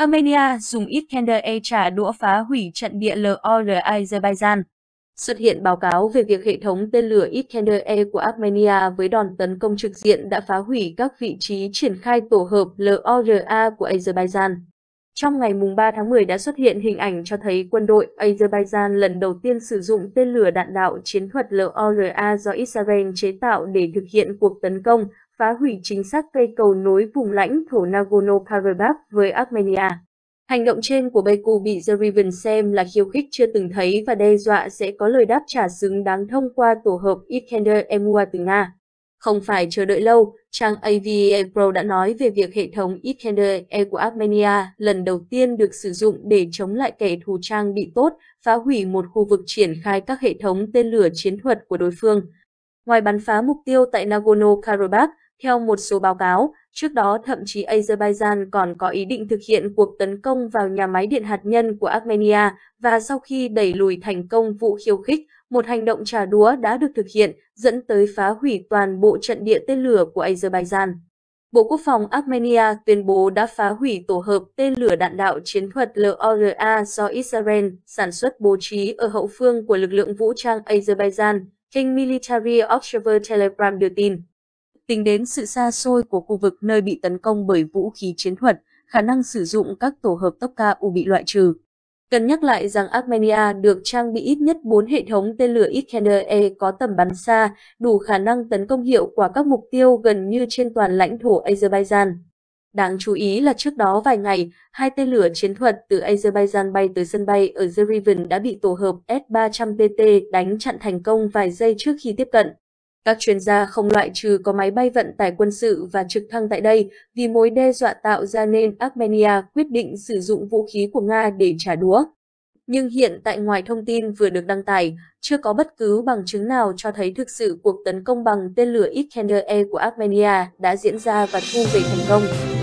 Armenia dùng Iskander a trả đũa phá hủy trận địa LOR Azerbaijan. Xuất hiện báo cáo về việc hệ thống tên lửa Iskander a của Armenia với đòn tấn công trực diện đã phá hủy các vị trí triển khai tổ hợp LORA của Azerbaijan. Trong ngày 3 tháng 10 đã xuất hiện hình ảnh cho thấy quân đội Azerbaijan lần đầu tiên sử dụng tên lửa đạn đạo chiến thuật LORA do Israel chế tạo để thực hiện cuộc tấn công phá hủy chính xác cây cầu nối vùng lãnh thổ Nagorno-Karabakh với Armenia. Hành động trên của Baku bị Zerevan xem là khiêu khích chưa từng thấy và đe dọa sẽ có lời đáp trả xứng đáng thông qua tổ hợp Iskander Emua từ Nga. Không phải chờ đợi lâu, trang AVA e Pro đã nói về việc hệ thống Iskander E của Armenia lần đầu tiên được sử dụng để chống lại kẻ thù trang bị tốt, phá hủy một khu vực triển khai các hệ thống tên lửa chiến thuật của đối phương. Ngoài bắn phá mục tiêu tại Nagorno-Karabakh, theo một số báo cáo, trước đó thậm chí Azerbaijan còn có ý định thực hiện cuộc tấn công vào nhà máy điện hạt nhân của Armenia và sau khi đẩy lùi thành công vụ khiêu khích, một hành động trả đũa đã được thực hiện dẫn tới phá hủy toàn bộ trận địa tên lửa của Azerbaijan. Bộ Quốc phòng Armenia tuyên bố đã phá hủy tổ hợp tên lửa đạn đạo chiến thuật LORA do Israel sản xuất bố trí ở hậu phương của lực lượng vũ trang Azerbaijan, kênh Military Observer Telegram đưa tin. Tính đến sự xa xôi của khu vực nơi bị tấn công bởi vũ khí chiến thuật, khả năng sử dụng các tổ hợp tốc ca U bị loại trừ. Cần nhắc lại rằng Armenia được trang bị ít nhất 4 hệ thống tên lửa Iskander E có tầm bắn xa, đủ khả năng tấn công hiệu quả các mục tiêu gần như trên toàn lãnh thổ Azerbaijan. Đáng chú ý là trước đó vài ngày, hai tên lửa chiến thuật từ Azerbaijan bay tới sân bay ở Yerevan đã bị tổ hợp S-300PT đánh chặn thành công vài giây trước khi tiếp cận. Các chuyên gia không loại trừ có máy bay vận tải quân sự và trực thăng tại đây vì mối đe dọa tạo ra nên Armenia quyết định sử dụng vũ khí của Nga để trả đũa. Nhưng hiện tại ngoài thông tin vừa được đăng tải, chưa có bất cứ bằng chứng nào cho thấy thực sự cuộc tấn công bằng tên lửa Iskander E của Armenia đã diễn ra và thu về thành công.